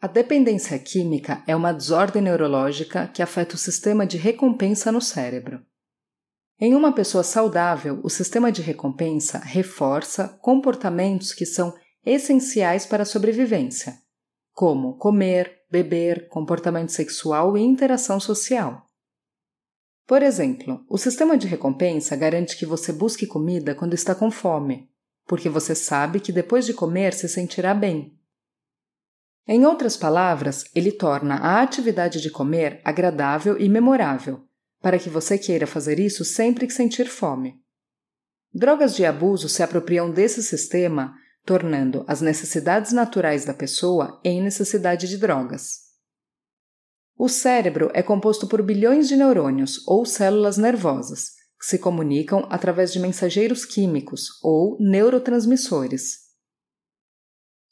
A dependência química é uma desordem neurológica que afeta o sistema de recompensa no cérebro. Em uma pessoa saudável, o sistema de recompensa reforça comportamentos que são essenciais para a sobrevivência, como comer, beber, comportamento sexual e interação social. Por exemplo, o sistema de recompensa garante que você busque comida quando está com fome, porque você sabe que depois de comer se sentirá bem em outras palavras, ele torna a atividade de comer agradável e memorável, para que você queira fazer isso sempre que sentir fome. Drogas de abuso se apropriam desse sistema, tornando as necessidades naturais da pessoa em necessidade de drogas. O cérebro é composto por bilhões de neurônios ou células nervosas, que se comunicam através de mensageiros químicos ou neurotransmissores.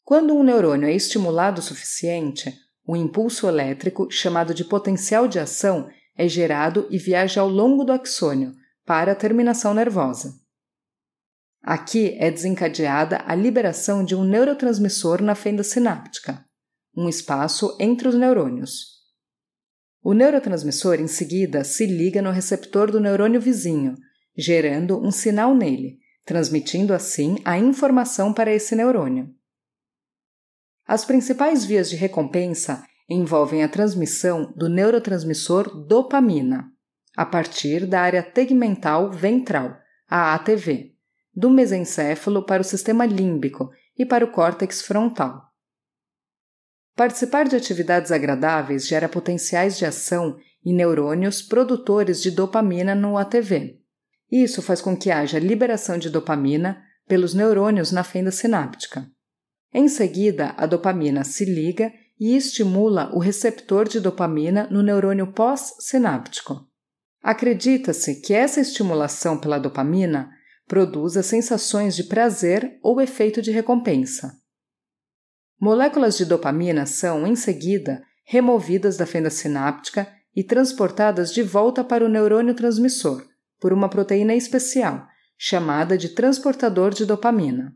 Quando um neurônio é estimulado o suficiente, um impulso elétrico, chamado de potencial de ação, é gerado e viaja ao longo do axônio, para a terminação nervosa. Aqui é desencadeada a liberação de um neurotransmissor na fenda sináptica, um espaço entre os neurônios. O neurotransmissor, em seguida, se liga no receptor do neurônio vizinho, gerando um sinal nele, transmitindo assim a informação para esse neurônio. As principais vias de recompensa envolvem a transmissão do neurotransmissor dopamina, a partir da área tegmental ventral, a ATV, do mesencéfalo para o sistema límbico e para o córtex frontal. Participar de atividades agradáveis gera potenciais de ação e neurônios produtores de dopamina no ATV. Isso faz com que haja liberação de dopamina pelos neurônios na fenda sináptica. Em seguida, a dopamina se liga e estimula o receptor de dopamina no neurônio pós-sináptico. Acredita-se que essa estimulação pela dopamina produza sensações de prazer ou efeito de recompensa. Moléculas de dopamina são, em seguida, removidas da fenda sináptica e transportadas de volta para o neurônio transmissor por uma proteína especial, chamada de transportador de dopamina.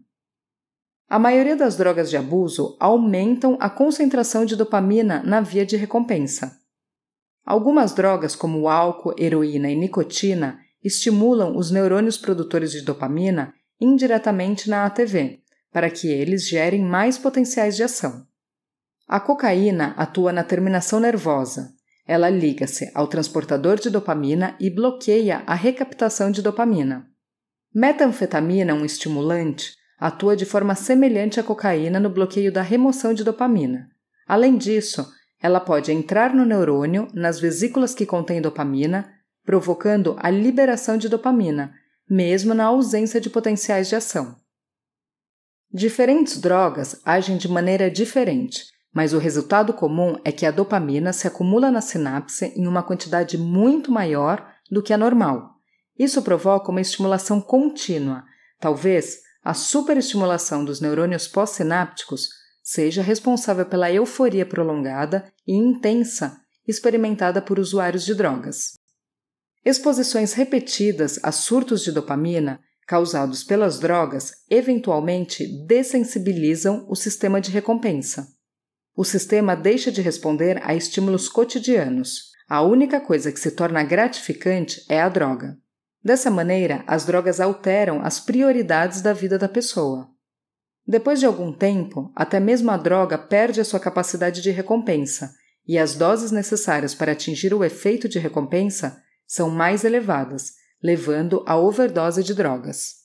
A maioria das drogas de abuso aumentam a concentração de dopamina na via de recompensa. Algumas drogas, como o álcool, heroína e nicotina, estimulam os neurônios produtores de dopamina indiretamente na ATV, para que eles gerem mais potenciais de ação. A cocaína atua na terminação nervosa. Ela liga-se ao transportador de dopamina e bloqueia a recaptação de dopamina. Metanfetamina, é um estimulante, atua de forma semelhante à cocaína no bloqueio da remoção de dopamina. Além disso, ela pode entrar no neurônio, nas vesículas que contêm dopamina, provocando a liberação de dopamina, mesmo na ausência de potenciais de ação. Diferentes drogas agem de maneira diferente, mas o resultado comum é que a dopamina se acumula na sinapse em uma quantidade muito maior do que a normal. Isso provoca uma estimulação contínua, talvez a superestimulação dos neurônios pós-sinápticos seja responsável pela euforia prolongada e intensa experimentada por usuários de drogas. Exposições repetidas a surtos de dopamina causados pelas drogas eventualmente dessensibilizam o sistema de recompensa. O sistema deixa de responder a estímulos cotidianos. A única coisa que se torna gratificante é a droga. Dessa maneira, as drogas alteram as prioridades da vida da pessoa. Depois de algum tempo, até mesmo a droga perde a sua capacidade de recompensa, e as doses necessárias para atingir o efeito de recompensa são mais elevadas, levando à overdose de drogas.